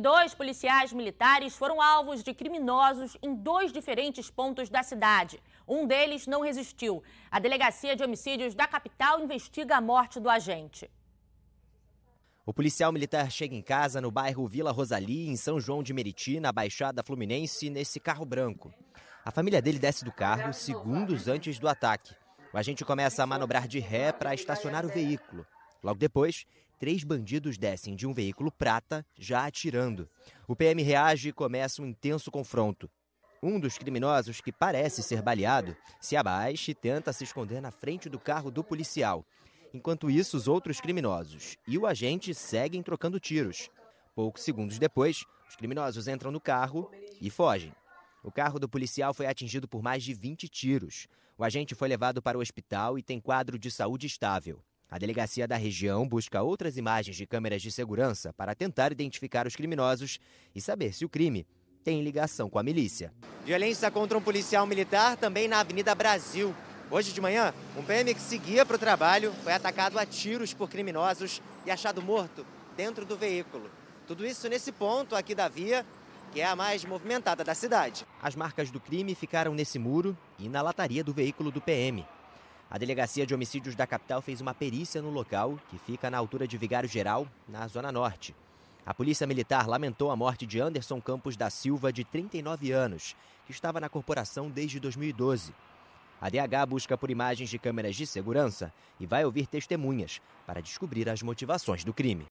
Dois policiais militares foram alvos de criminosos em dois diferentes pontos da cidade. Um deles não resistiu. A Delegacia de Homicídios da capital investiga a morte do agente. O policial militar chega em casa no bairro Vila Rosali, em São João de Meriti, na Baixada Fluminense, nesse carro branco. A família dele desce do carro segundos antes do ataque. O agente começa a manobrar de ré para estacionar o veículo. Logo depois, três bandidos descem de um veículo prata, já atirando. O PM reage e começa um intenso confronto. Um dos criminosos, que parece ser baleado, se abaixa e tenta se esconder na frente do carro do policial. Enquanto isso, os outros criminosos e o agente seguem trocando tiros. Poucos segundos depois, os criminosos entram no carro e fogem. O carro do policial foi atingido por mais de 20 tiros. O agente foi levado para o hospital e tem quadro de saúde estável. A delegacia da região busca outras imagens de câmeras de segurança para tentar identificar os criminosos e saber se o crime tem ligação com a milícia. Violência contra um policial militar também na Avenida Brasil. Hoje de manhã, um PM que seguia para o trabalho foi atacado a tiros por criminosos e achado morto dentro do veículo. Tudo isso nesse ponto aqui da via, que é a mais movimentada da cidade. As marcas do crime ficaram nesse muro e na lataria do veículo do PM. A Delegacia de Homicídios da capital fez uma perícia no local, que fica na altura de Vigário Geral, na Zona Norte. A Polícia Militar lamentou a morte de Anderson Campos da Silva, de 39 anos, que estava na corporação desde 2012. A DH busca por imagens de câmeras de segurança e vai ouvir testemunhas para descobrir as motivações do crime.